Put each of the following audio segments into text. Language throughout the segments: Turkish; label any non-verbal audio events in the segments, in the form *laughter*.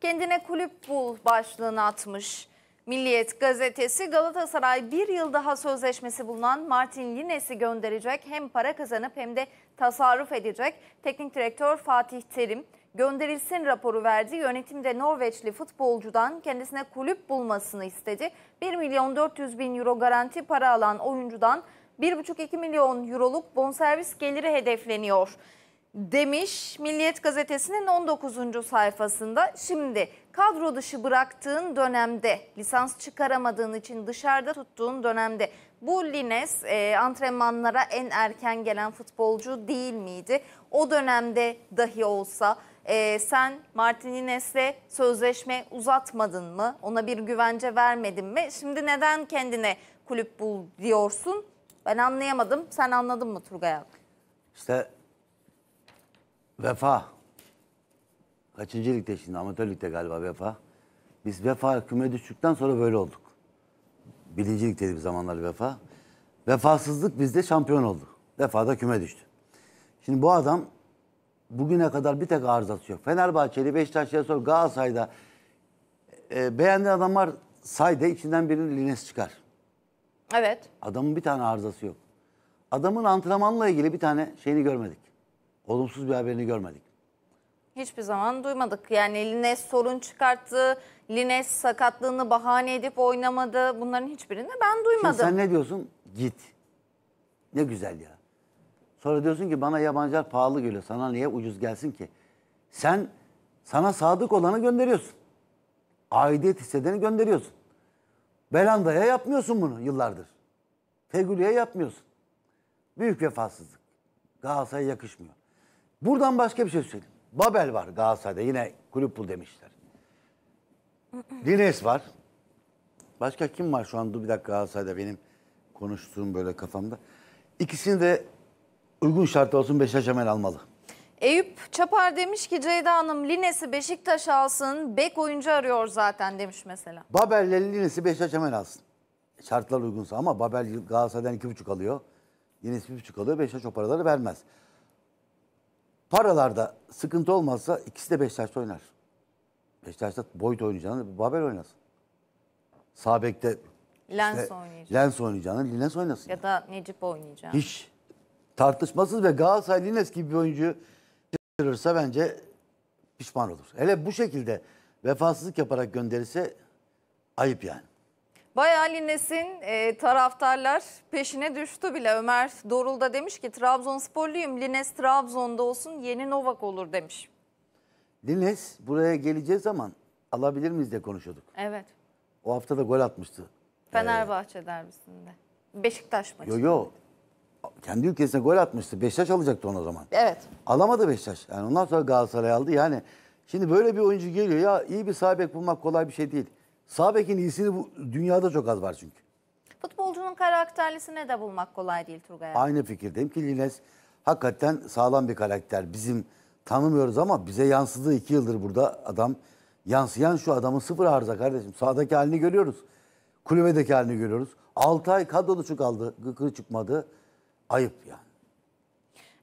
kendine kulüp bul başlığını atmış. Milliyet gazetesi Galatasaray bir yıl daha sözleşmesi bulunan Martin Lines'i gönderecek. Hem para kazanıp hem de tasarruf edecek. Teknik direktör Fatih Terim gönderilsin raporu verdi. Yönetimde Norveçli futbolcudan kendisine kulüp bulmasını istedi. 1 milyon 400 bin euro garanti para alan oyuncudan 1,5-2 milyon euroluk bonservis geliri hedefleniyor demiş Milliyet Gazetesi'nin 19. sayfasında. Şimdi kadro dışı bıraktığın dönemde, lisans çıkaramadığın için dışarıda tuttuğun dönemde bu Lines e, antrenmanlara en erken gelen futbolcu değil miydi? O dönemde dahi olsa e, sen Martinines'le sözleşme uzatmadın mı? Ona bir güvence vermedin mi? Şimdi neden kendine kulüp bul diyorsun? Ben anlayamadım. Sen anladın mı Turgay abi? İşte Vefa. Kaçıncı ligde şimdi? Amatör ligde galiba Vefa. Biz Vefa küme düştükten sonra böyle olduk. Birinci ligdeydi bir zamanlar Vefa. Vefasızlık bizde şampiyon oldu. da küme düştü. Şimdi bu adam bugüne kadar bir tek arızası yok. Fenerbahçeli, Beşiktaş'ta sor, Galatasaray'da e, beğendiği adamlar sayda içinden birinin linesi çıkar. Evet. Adamın bir tane arızası yok. Adamın antrenmanla ilgili bir tane şeyini görmedik olumsuz bir haberini görmedik. Hiçbir zaman duymadık. Yani Lines sorun çıkarttı, Lines sakatlığını bahane edip oynamadı. Bunların hiçbirini ben duymadım. Şimdi sen ne diyorsun? Git. Ne güzel ya. Sonra diyorsun ki bana yabancılar pahalı geliyor. Sana niye ucuz gelsin ki? Sen sana sadık olanı gönderiyorsun. Aidiyet hissedeni gönderiyorsun. Belanda'ya yapmıyorsun bunu yıllardır. Fegülü'ye yapmıyorsun. Büyük vefasızlık. Galatasaray'a yakışmıyor. Buradan başka bir şey söyleyeyim. Babel var Galatasaray'da yine kulüp bul demişler. Dines var. Başka kim var şu an? anda bir dakika Galatasaray'da benim konuştuğum böyle kafamda. İkisini de uygun şartı olsun Beşiktaş hemen almalı. Eyüp Çapar demiş ki Ceyda Hanım Lines'i Beşiktaş alsın. Bek oyuncu arıyor zaten demiş mesela. Babel'le Lines'i Beşiktaş hemen alsın. Şartlar uygunsa ama Babel Galatasaray'dan iki buçuk alıyor. Lines bir buçuk alıyor. Beşiktaş o paraları vermez. Paralarda sıkıntı olmazsa ikisi de Beşiktaş'ta oynar. Beşiktaş'ta Boyd oynayacağını Babel oynasın. Sabek'te Lens işte, oynayacak. Lens oynayacağını Lens oynasın. Ya, ya. da Necip oynayacağını. Hiç tartışmasız ve Galatasaray Lines gibi bir oyuncu çıkarırsa bence pişman olur. Hele bu şekilde vefasızlık yaparak gönderirse ayıp yani. Bayağı Lines'in e, taraftarlar peşine düştü bile. Ömer Dorul demiş ki Trabzonsporluyum Lines Trabzon'da olsun yeni Novak olur demiş. Lines buraya geleceği zaman alabilir miyiz diye konuşuyorduk. Evet. O hafta da gol atmıştı. Fenerbahçe ee, derbisinde. Beşiktaş maçı. Yo yo. Kendi ülkesine gol atmıştı. Beşiktaş alacaktı onu o zaman. Evet. Alamadı Beşiktaş. Yani ondan sonra Galatasaray aldı. Yani şimdi böyle bir oyuncu geliyor ya iyi bir sahibek bulmak kolay bir şey değil. Sağ bekin iyisini bu, dünyada çok az var çünkü. Futbolcunun karakterlisine de bulmak kolay değil Turgay abi. Aynı fikirdeyim ki Lines hakikaten sağlam bir karakter. Bizim tanımıyoruz ama bize yansıdığı iki yıldır burada adam. Yansıyan şu adamın sıfır arıza kardeşim. Sağdaki halini görüyoruz. Kulübedeki halini görüyoruz. 6 ay kadroda çıkaldı. Gıkırı çıkmadı. Ayıp yani.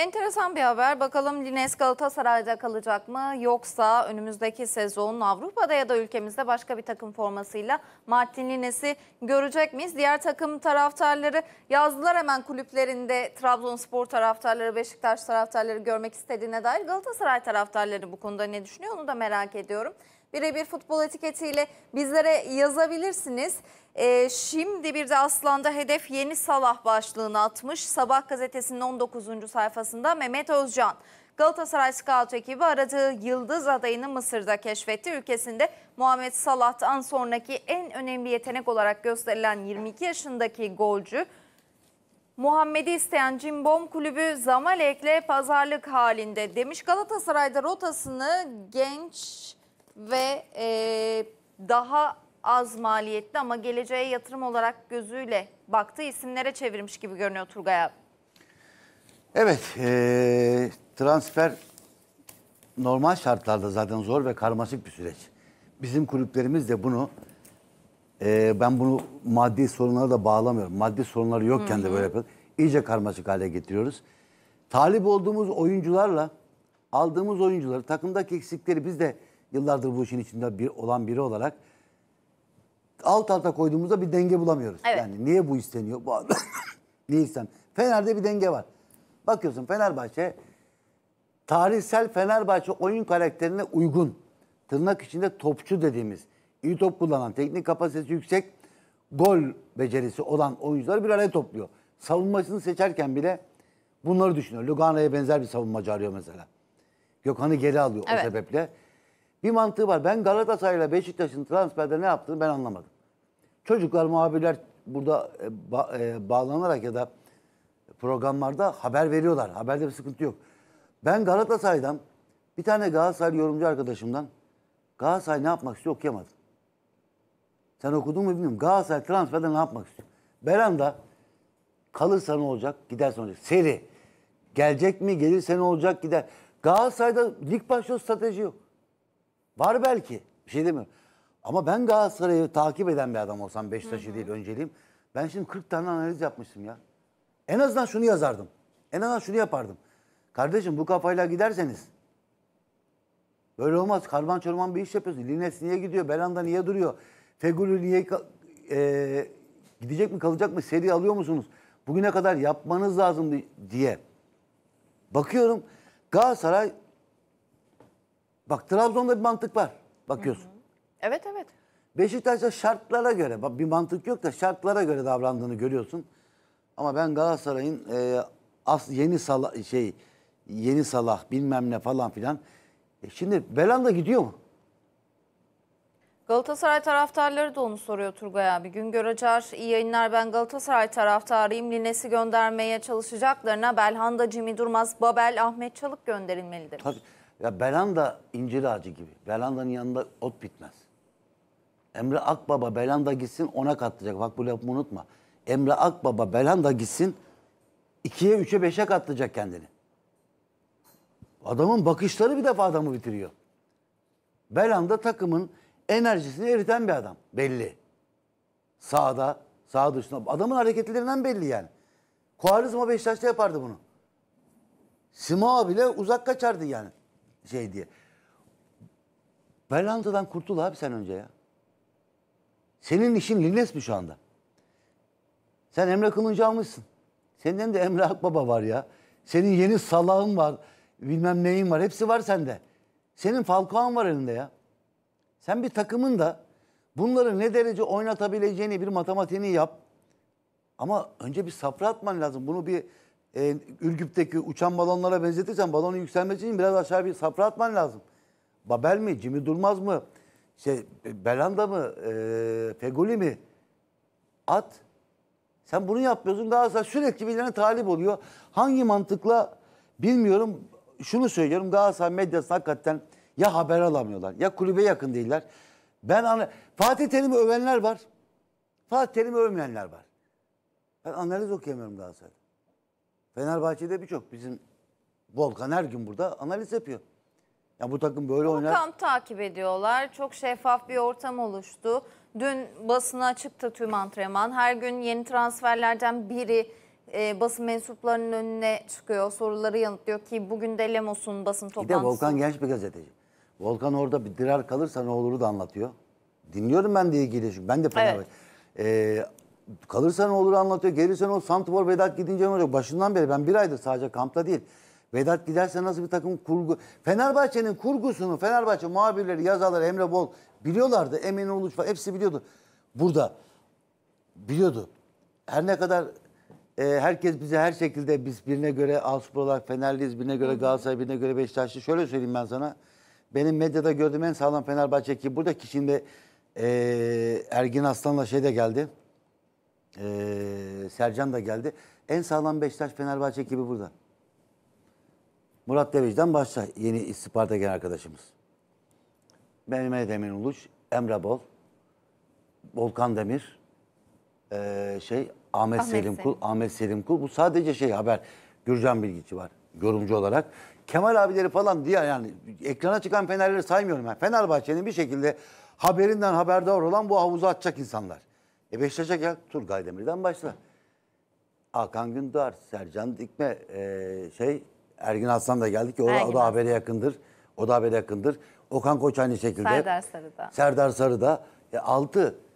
Enteresan bir haber. Bakalım Lines Galatasaray'da kalacak mı yoksa önümüzdeki sezon Avrupa'da ya da ülkemizde başka bir takım formasıyla Martin Lines'i görecek miyiz? Diğer takım taraftarları yazdılar hemen kulüplerinde Trabzonspor taraftarları, Beşiktaş taraftarları görmek istediğine dair. Galatasaray taraftarları bu konuda ne düşünüyor onu da merak ediyorum birebir futbol etiketiyle bizlere yazabilirsiniz. Ee, şimdi bir de aslanda hedef yeni Salah başlığını atmış. Sabah gazetesinin 19. sayfasında Mehmet Özcan. Galatasaray Scout ekibi aradığı yıldız adayını Mısır'da keşfetti. Ülkesinde Muhammed Salah'tan sonraki en önemli yetenek olarak gösterilen 22 yaşındaki golcü Muhammed'i isteyen Cimbom kulübü Zamalek'le pazarlık halinde demiş. Galatasaray'da rotasını genç ve e, daha az maliyetli ama geleceğe yatırım olarak gözüyle baktığı isimlere çevirmiş gibi görünüyor Turgay abi. Evet, e, transfer normal şartlarda zaten zor ve karmaşık bir süreç. Bizim kulüplerimiz de bunu, e, ben bunu maddi sorunlara da bağlamıyorum. Maddi sorunları yokken Hı -hı. de böyle yapıyoruz. İyice karmaşık hale getiriyoruz. Talip olduğumuz oyuncularla aldığımız oyuncuları, takımdaki eksikleri biz de yıllardır bu işin içinde bir olan biri olarak alt alta koyduğumuzda bir denge bulamıyoruz. Evet. Yani niye bu isteniyor? Bu *laughs* niye isten? Fener'de bir denge var. Bakıyorsun Fenerbahçe tarihsel Fenerbahçe oyun karakterine uygun. Tırnak içinde topçu dediğimiz, iyi top kullanan, teknik kapasitesi yüksek, gol becerisi olan oyuncuları bir araya topluyor. Savunmasını seçerken bile bunları düşünüyor. Lugano'ya benzer bir savunmacı arıyor mesela. Gökhan'ı geri alıyor evet. o sebeple. Bir mantığı var. Ben Galatasaray'la Beşiktaş'ın transferde ne yaptığını ben anlamadım. Çocuklar, muhabirler burada e, ba, e, bağlanarak ya da programlarda haber veriyorlar. Haberde bir sıkıntı yok. Ben Galatasaray'dan bir tane Galatasaray yorumcu arkadaşımdan Galatasaray ne yapmak istiyor okuyamadım. Sen okudun mu bilmiyorum. Galatasaray transferde ne yapmak istiyor? Belanda kalırsa ne olacak? Giderse ne olacak? Seri. Gelecek mi? Gelirse ne olacak? Gider. Galatasaray'da lig başlıyor strateji yok. Var belki. Bir şey demiyorum. Ama ben Galatasaray'ı takip eden bir adam olsam Beşiktaş'ı değil önceliğim. Ben şimdi 40 tane analiz yapmıştım ya. En azından şunu yazardım. En azından şunu yapardım. Kardeşim bu kafayla giderseniz böyle olmaz. Karman çorman bir iş yapıyorsun. Lines niye gidiyor? Belanda niye duruyor? Fegülü niye e, gidecek mi kalacak mı? Seri alıyor musunuz? Bugüne kadar yapmanız lazım diye. Bakıyorum Galatasaray Bak Trabzon'da bir mantık var. Bakıyorsun. Hı hı. Evet evet. Beşiktaş'ta şartlara göre, bak bir mantık yok da şartlara göre davrandığını görüyorsun. Ama ben Galatasaray'ın e, as yeni sala şey yeni Salah bilmem ne falan filan. E şimdi Belanda gidiyor mu? Galatasaray taraftarları da onu soruyor Turgay abi. gün Acar iyi yayınlar ben Galatasaray taraftarıyım. Lines'i göndermeye çalışacaklarına Belhanda, Cimi Durmaz, Babel, Ahmet Çalık gönderilmelidir. Tabii. Ya Belanda incir ağacı gibi. Belanda'nın yanında ot bitmez. Emre Akbaba Belanda gitsin ona katlayacak. Bak bu lafımı unutma. Emre Akbaba Belanda gitsin ikiye üçe beşe katlayacak kendini. Adamın bakışları bir defa adamı bitiriyor. Belanda takımın enerjisini eriten bir adam. Belli. Sağda, sağ dışında. Adamın hareketlerinden belli yani. Kovarizma Beşiktaş'ta yapardı bunu. Sima bile uzak kaçardı yani şey diye. Belantadan kurtul abi sen önce ya. Senin işin Lines mi şu anda? Sen Emre Kılıncı almışsın. Senden de Emre Akbaba var ya. Senin yeni salağın var. Bilmem neyin var. Hepsi var sende. Senin Falcao'an var elinde ya. Sen bir takımın da bunları ne derece oynatabileceğini bir matematiğini yap. Ama önce bir safra atman lazım. Bunu bir e, Ürgüp'teki uçan balonlara benzetirsen balonun yükselmesi için biraz aşağı bir safra atman lazım. Babel mi? Cimi Durmaz mı? Şey, e, Belanda mı? E, Fegoli mi? At. Sen bunu yapmıyorsun. Daha sonra sürekli birilerine talip oluyor. Hangi mantıkla bilmiyorum. Şunu söylüyorum. daha Galatasaray medyasına hakikaten ya haber alamıyorlar ya kulübe yakın değiller. Ben ana Fatih Terim'i övenler var. Fatih Terim'i övmeyenler var. Ben analiz okuyamıyorum daha Galatasaray'da. Fenerbahçe'de birçok bizim Volkan her gün burada analiz yapıyor. Ya bu takım böyle Volkan oynar. Volkan takip ediyorlar. Çok şeffaf bir ortam oluştu. Dün basına açıktı tüm antrenman. Her gün yeni transferlerden biri e, basın mensuplarının önüne çıkıyor. Soruları yanıtlıyor ki bugün de Lemos'un basın toplantısı. Bir de Volkan genç bir gazeteci. Volkan orada bir dirar kalırsa ne olur da anlatıyor. Dinliyorum ben de ilgili. Ben de Fenerbahçe. Evet. Ee, Kalırsa ne olur anlatıyor. Gelirse ne olur. Santifor Vedat gidince ne olacak? Başından beri ben bir aydır sadece kampta değil. Vedat giderse nasıl bir takım kurgu? Fenerbahçe'nin kurgusunu Fenerbahçe muhabirleri, yazarları, Emre Bol biliyorlardı. Emin Uluç falan hepsi biliyordu. Burada biliyordu. Her ne kadar e, herkes bize her şekilde biz birine göre Asupra olarak Fenerliyiz, birine göre Galatasaray, birine göre Beşiktaşlı. Şöyle söyleyeyim ben sana. Benim medyada gördüğüm en sağlam Fenerbahçe ki burada ki şimdi e, Ergin Aslan'la şey de geldi. Ee, Sercan da geldi. En sağlam Beşiktaş Fenerbahçe gibi burada. Murat Deveci'den başla yeni istihbarata gelen arkadaşımız. Mehmet Emin Uluç, Emre Bol, Volkan Demir, ee, şey Ahmet, Ahmet Selim Kul, Ahmet Selim Kul. Bu sadece şey haber. Gürcan Bilgiçi var yorumcu olarak. Kemal abileri falan diye yani ekrana çıkan Fenerleri saymıyorum. Yani Fenerbahçe'nin bir şekilde haberinden haberdar olan bu havuzu atacak insanlar. E Beşiktaş'a gel Turgay Demir'den başla. Hakan Gündar, Sercan Dikme, e, şey Ergin Aslan da geldi ki o, Ergin o da habere yakındır. O da habere yakındır. Okan Koç aynı şekilde. Serdar Sarı'da. Serdar Sarı'da. E, 6.